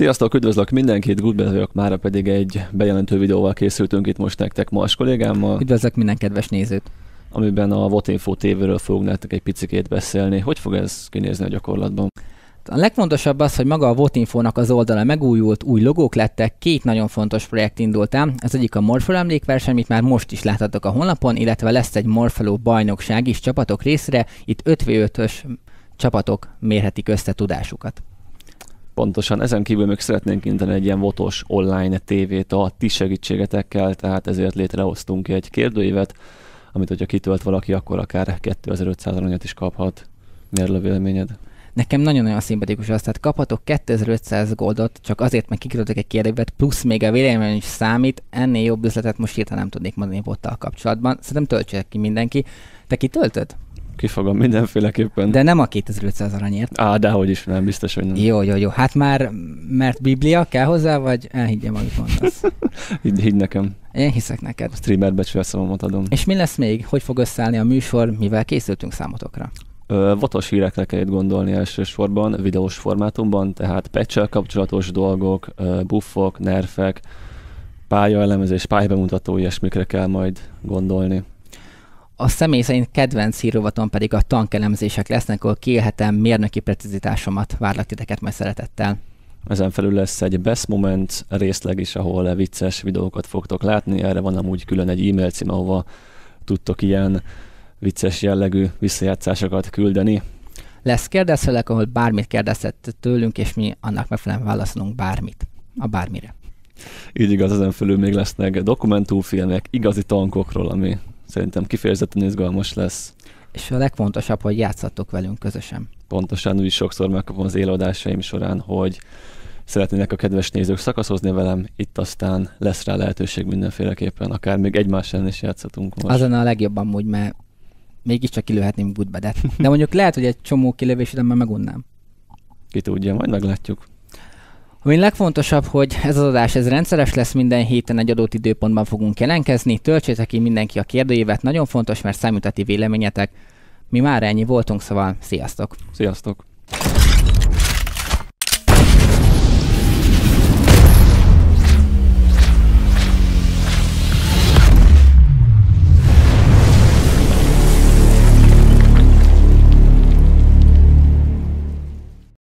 Sziasztok, üdvözlök mindenkit, Gudbe vagyok, mára pedig egy bejelentő videóval készültünk itt most nektek más kollégámmal. Üdvözlök minden kedves nézőt! Amiben a Votinfo tévéről fogunk nektek egy picikét beszélni. Hogy fog ez kinézni a gyakorlatban? A legfontosabb az, hogy maga a Votinfónak az oldala megújult, új logók lettek, két nagyon fontos projekt indult el. Az egyik a Morphle emlékverseny, amit már most is láthatok a honlapon, illetve lesz egy Morphelo bajnokság is csapatok részre, itt 5 5 ös csapatok mérhetik össze tudásukat. Pontosan, ezen kívül még szeretnénk indítani egy ilyen votos online tévét a ti segítségetekkel, tehát ezért létrehoztunk egy kérdőívet, amit hogyha kitölt valaki, akkor akár 2500 aranyat is kaphat. Miért a véleményed? Nekem nagyon-nagyon szimpatikus az, tehát kaphatok 2500 goldot, csak azért, mert kiküldtek egy kérdőívet, plusz még a vélemény is számít, ennél jobb üzletet most hirtelen nem tudnék mondani bottal kapcsolatban. Szerintem töltse ki mindenki. Te kitöltöd? kifogom mindenféleképpen. De nem a 2500 aranyért. Á, de hogy is, nem biztos, hogy nem. Jó, jó, jó. Hát már, mert Biblia kell hozzá, vagy elhiggyem, amit mondasz? Hidd higgy nekem. Én hiszek neked. A streamer becsülszavamat adom. És mi lesz még? Hogy fog összeállni a műsor, mivel készültünk számotokra? Vatos hírekre kell itt gondolni elsősorban, videós formátumban, tehát patch kapcsolatos dolgok, buffok, nerfek, pályaelemezés, pályabemutató, ilyesmikre kell majd gondolni. A személy szerint kedvenc szírovatom pedig a tankelemzések lesznek, ahol kiélhetem mérnöki precizitásomat. Várlak titeket majd szeretettel. Ezen felül lesz egy Best Moment részleg is, ahol vicces videókat fogtok látni. Erre van amúgy külön egy e-mail cím, ahova tudtok ilyen vicces jellegű visszajátszásokat küldeni. Lesz kérdezőleg, ahol bármit kérdezett tőlünk, és mi annak megfelelően válaszolunk bármit, a bármire. Így igaz, ezen felül még lesznek dokumentumfilmek igazi tankokról, ami Szerintem kifejezetten izgalmas lesz. És a legfontosabb, hogy játszhatok velünk közösen. Pontosan úgy sokszor megkapom az élőadásaim során, hogy szeretnének a kedves nézők szakaszozni velem, itt aztán lesz rá lehetőség mindenféleképpen, akár még egymás ellen is játszhatunk most. Azon a legjobban amúgy, mert mégiscsak kilőhetném Goodbedet. De mondjuk lehet, hogy egy csomó kilövés de már megunnám. Ki tudja, majd meglátjuk. Ami legfontosabb, hogy ez az adás ez rendszeres lesz, minden héten egy adott időpontban fogunk jelentkezni. Töltsétek ki mindenki a kérdőjévet, nagyon fontos, mert számítati véleményetek. Mi már ennyi voltunk, szóval sziasztok! Sziasztok!